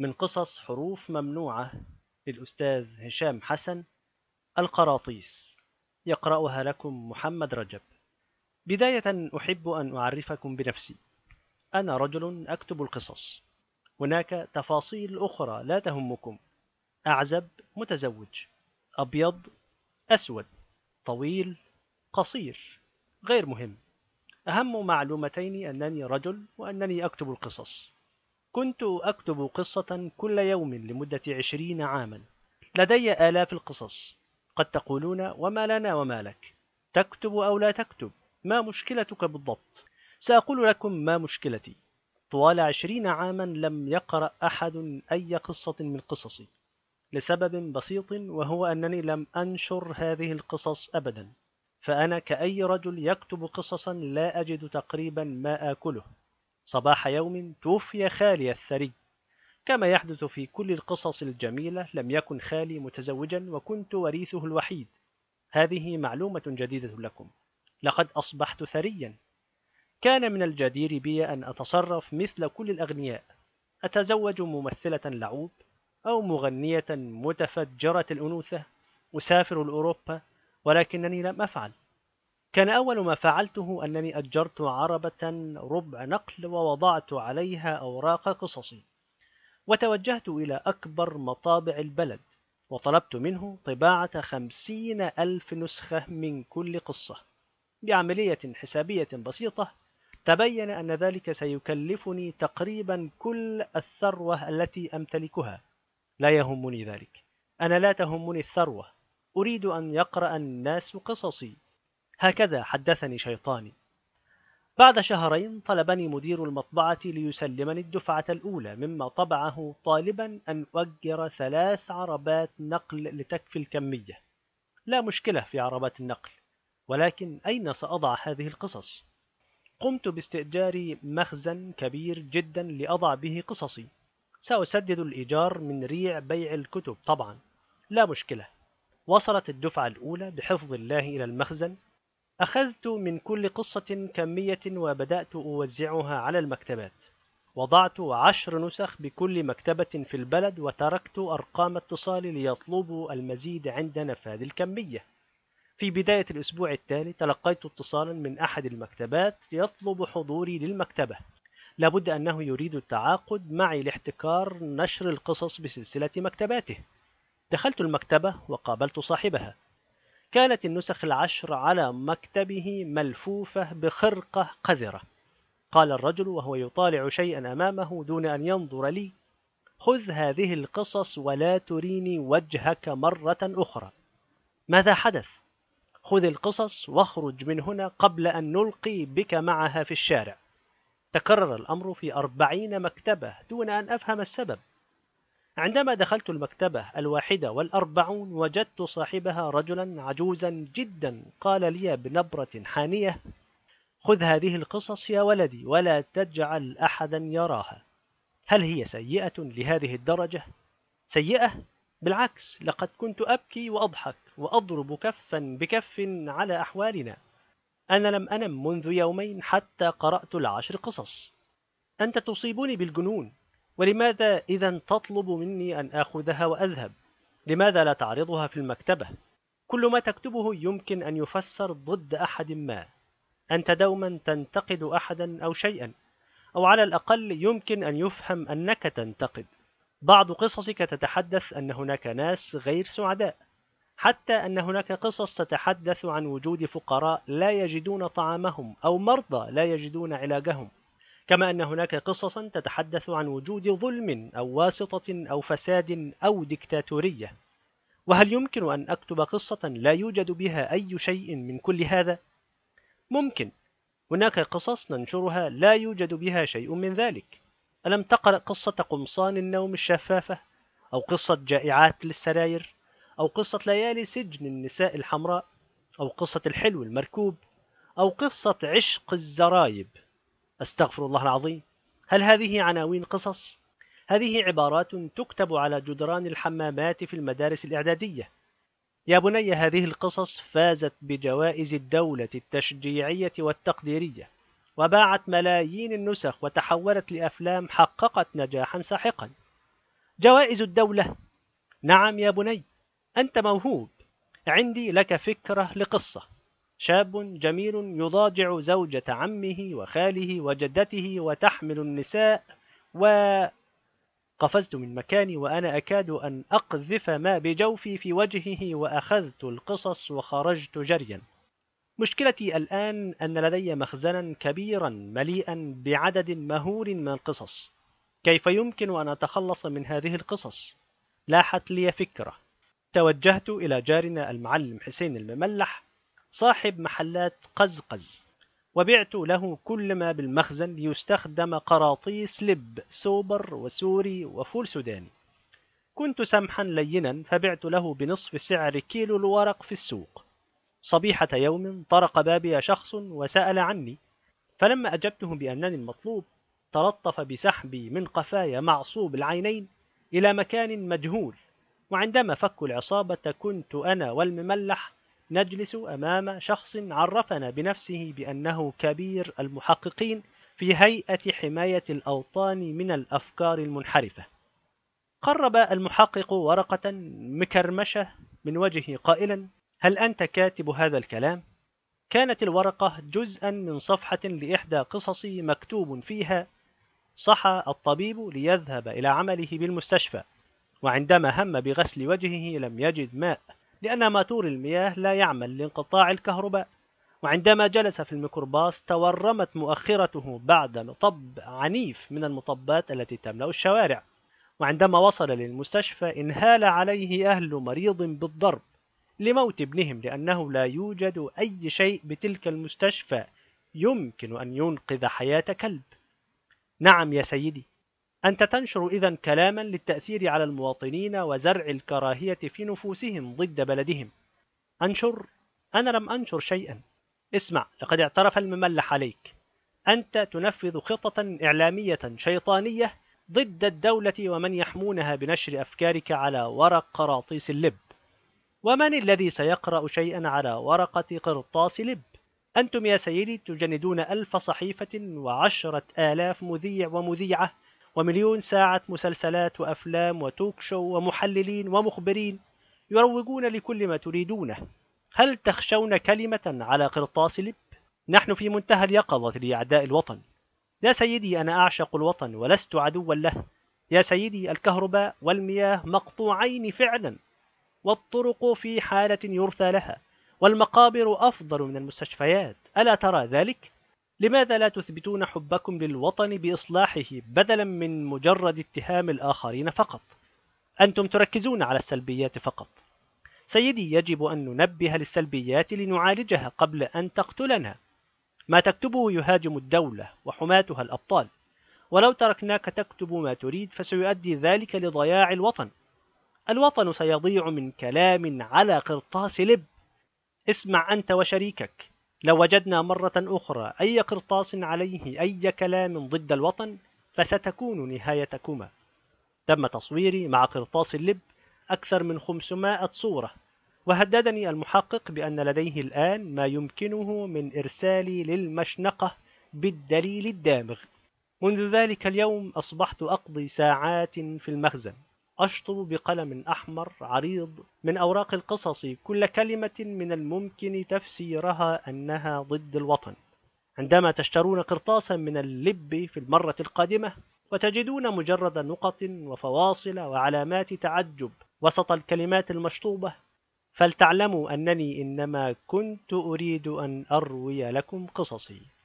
من قصص حروف ممنوعة للأستاذ هشام حسن القراطيس يقرأها لكم محمد رجب بداية أحب أن أعرفكم بنفسي أنا رجل أكتب القصص هناك تفاصيل أخرى لا تهمكم أعزب متزوج أبيض أسود طويل قصير غير مهم أهم معلومتين أنني رجل وأنني أكتب القصص كنت أكتب قصة كل يوم لمدة عشرين عاما لدي آلاف القصص قد تقولون وما لنا وما لك تكتب أو لا تكتب ما مشكلتك بالضبط سأقول لكم ما مشكلتي طوال عشرين عاما لم يقرأ أحد أي قصة من قصصي لسبب بسيط وهو أنني لم أنشر هذه القصص أبدا فأنا كأي رجل يكتب قصصا لا أجد تقريبا ما آكله صباح يوم توفي خالي الثري كما يحدث في كل القصص الجميلة لم يكن خالي متزوجا وكنت وريثه الوحيد هذه معلومة جديدة لكم لقد أصبحت ثريا كان من الجدير بي أن أتصرف مثل كل الأغنياء أتزوج ممثلة لعوب أو مغنية متفجرة الأنوثة أسافر لأوروبا ولكنني لم أفعل كان أول ما فعلته أنني أجرت عربة ربع نقل ووضعت عليها أوراق قصصي وتوجهت إلى أكبر مطابع البلد وطلبت منه طباعة خمسين ألف نسخة من كل قصة بعملية حسابية بسيطة تبين أن ذلك سيكلفني تقريبا كل الثروة التي أمتلكها لا يهمني ذلك أنا لا تهمني الثروة أريد أن يقرأ الناس قصصي هكذا حدثني شيطاني بعد شهرين طلبني مدير المطبعة ليسلمني الدفعة الأولى مما طبعه طالبا أن أؤجر ثلاث عربات نقل لتكفي الكمية لا مشكلة في عربات النقل ولكن أين سأضع هذه القصص؟ قمت باستئجار مخزن كبير جدا لأضع به قصصي سأسدد الإيجار من ريع بيع الكتب طبعا لا مشكلة وصلت الدفعة الأولى بحفظ الله إلى المخزن أخذت من كل قصة كمية وبدأت أوزعها على المكتبات وضعت عشر نسخ بكل مكتبة في البلد وتركت أرقام اتصالي ليطلبوا المزيد عند نفاذ الكمية في بداية الأسبوع التالي تلقيت اتصالا من أحد المكتبات يطلب حضوري للمكتبة لابد أنه يريد التعاقد معي لاحتكار نشر القصص بسلسلة مكتباته دخلت المكتبة وقابلت صاحبها كانت النسخ العشر على مكتبه ملفوفة بخرقة قذرة قال الرجل وهو يطالع شيئا أمامه دون أن ينظر لي خذ هذه القصص ولا تريني وجهك مرة أخرى ماذا حدث؟ خذ القصص واخرج من هنا قبل أن نلقي بك معها في الشارع تكرر الأمر في أربعين مكتبة دون أن أفهم السبب عندما دخلت المكتبة الواحدة والأربعون وجدت صاحبها رجلا عجوزا جدا قال لي بنبرة حانية خذ هذه القصص يا ولدي ولا تجعل أحدا يراها هل هي سيئة لهذه الدرجة؟ سيئة؟ بالعكس لقد كنت أبكي وأضحك وأضرب كفا بكف على أحوالنا أنا لم أنم منذ يومين حتى قرأت العشر قصص أنت تصيبني بالجنون ولماذا إذا تطلب مني أن آخذها وأذهب؟ لماذا لا تعرضها في المكتبة؟ كل ما تكتبه يمكن أن يفسر ضد أحد ما أنت دوما تنتقد أحدا أو شيئا أو على الأقل يمكن أن يفهم أنك تنتقد بعض قصصك تتحدث أن هناك ناس غير سعداء حتى أن هناك قصص تتحدث عن وجود فقراء لا يجدون طعامهم أو مرضى لا يجدون علاجهم كما أن هناك قصصا تتحدث عن وجود ظلم أو واسطة أو فساد أو ديكتاتورية وهل يمكن أن أكتب قصة لا يوجد بها أي شيء من كل هذا؟ ممكن هناك قصص ننشرها لا يوجد بها شيء من ذلك ألم تقرأ قصة قمصان النوم الشفافة؟ أو قصة جائعات للسراير؟ أو قصة ليالي سجن النساء الحمراء؟ أو قصة الحلو المركوب؟ أو قصة عشق الزرايب؟ أستغفر الله العظيم هل هذه عناوين قصص؟ هذه عبارات تكتب على جدران الحمامات في المدارس الإعدادية يا بني هذه القصص فازت بجوائز الدولة التشجيعية والتقديرية وباعت ملايين النسخ وتحولت لأفلام حققت نجاحا ساحقا جوائز الدولة نعم يا بني أنت موهوب عندي لك فكرة لقصة شاب جميل يضاجع زوجة عمه وخاله وجدته وتحمل النساء و قفزت من مكاني وأنا أكاد أن أقذف ما بجوفي في وجهه وأخذت القصص وخرجت جريا مشكلتي الآن أن لدي مخزنا كبيرا مليئا بعدد مهول من القصص كيف يمكن أن أتخلص من هذه القصص؟ لاحت لي فكرة توجهت إلى جارنا المعلم حسين المملح صاحب محلات قزقز وبعت له كل ما بالمخزن ليستخدم قراطيس لب سوبر وسوري وفول سوداني كنت سمحا لينا فبعت له بنصف سعر كيلو الورق في السوق صبيحة يوم طرق بابي شخص وسأل عني فلما أجبته بأنني المطلوب تلطف بسحبي من قفايا معصوب العينين إلى مكان مجهول وعندما فكوا العصابة كنت أنا والمملح نجلس أمام شخص عرفنا بنفسه بأنه كبير المحققين في هيئة حماية الأوطان من الأفكار المنحرفة. قرب المحقق ورقة مكرمشة من وجهه قائلا: هل أنت كاتب هذا الكلام؟ كانت الورقة جزءا من صفحة لإحدى قصصي مكتوب فيها: صحى الطبيب ليذهب إلى عمله بالمستشفى، وعندما هم بغسل وجهه لم يجد ماء، لأن ماتور المياه لا يعمل لانقطاع الكهرباء وعندما جلس في الميكروباص تورمت مؤخرته بعد مطب عنيف من المطبات التي تملأ الشوارع وعندما وصل للمستشفى انهال عليه أهل مريض بالضرب لموت ابنهم لأنه لا يوجد أي شيء بتلك المستشفى يمكن أن ينقذ حياة كلب نعم يا سيدي أنت تنشر إذا كلاما للتأثير على المواطنين وزرع الكراهية في نفوسهم ضد بلدهم أنشر أنا لم أنشر شيئا اسمع لقد اعترف المملح عليك أنت تنفذ خطة إعلامية شيطانية ضد الدولة ومن يحمونها بنشر أفكارك على ورق قراطيس اللب ومن الذي سيقرأ شيئا على ورقة قرطاس لب أنتم يا سيدي تجندون ألف صحيفة وعشرة آلاف مذيع ومذيعة ومليون ساعة مسلسلات وأفلام وتوك شو ومحللين ومخبرين يروجون لكل ما تريدونه هل تخشون كلمة على قرطاس لب؟ نحن في منتهى اليقظة لأعداء الوطن يا سيدي أنا أعشق الوطن ولست عدوا له يا سيدي الكهرباء والمياه مقطوعين فعلا والطرق في حالة يرثى لها والمقابر أفضل من المستشفيات ألا ترى ذلك؟ لماذا لا تثبتون حبكم للوطن بإصلاحه بدلا من مجرد اتهام الآخرين فقط؟ أنتم تركزون على السلبيات فقط. سيدي يجب أن ننبه للسلبيات لنعالجها قبل أن تقتلنا. ما تكتبه يهاجم الدولة وحماتها الأبطال. ولو تركناك تكتب ما تريد فسيؤدي ذلك لضياع الوطن. الوطن سيضيع من كلام على قرطاس لب. اسمع أنت وشريكك لوجدنا مرة أخرى أي قرطاس عليه أي كلام ضد الوطن فستكون نهايتكما تم تصويري مع قرطاس اللب أكثر من 500 صورة وهددني المحقق بأن لديه الآن ما يمكنه من إرسالي للمشنقة بالدليل الدامغ منذ ذلك اليوم أصبحت أقضي ساعات في المخزن أشطب بقلم أحمر عريض من أوراق القصص كل كلمة من الممكن تفسيرها أنها ضد الوطن عندما تشترون قرطاسا من اللب في المرة القادمة وتجدون مجرد نقط وفواصل وعلامات تعجب وسط الكلمات المشطوبة فلتعلموا أنني إنما كنت أريد أن أروي لكم قصصي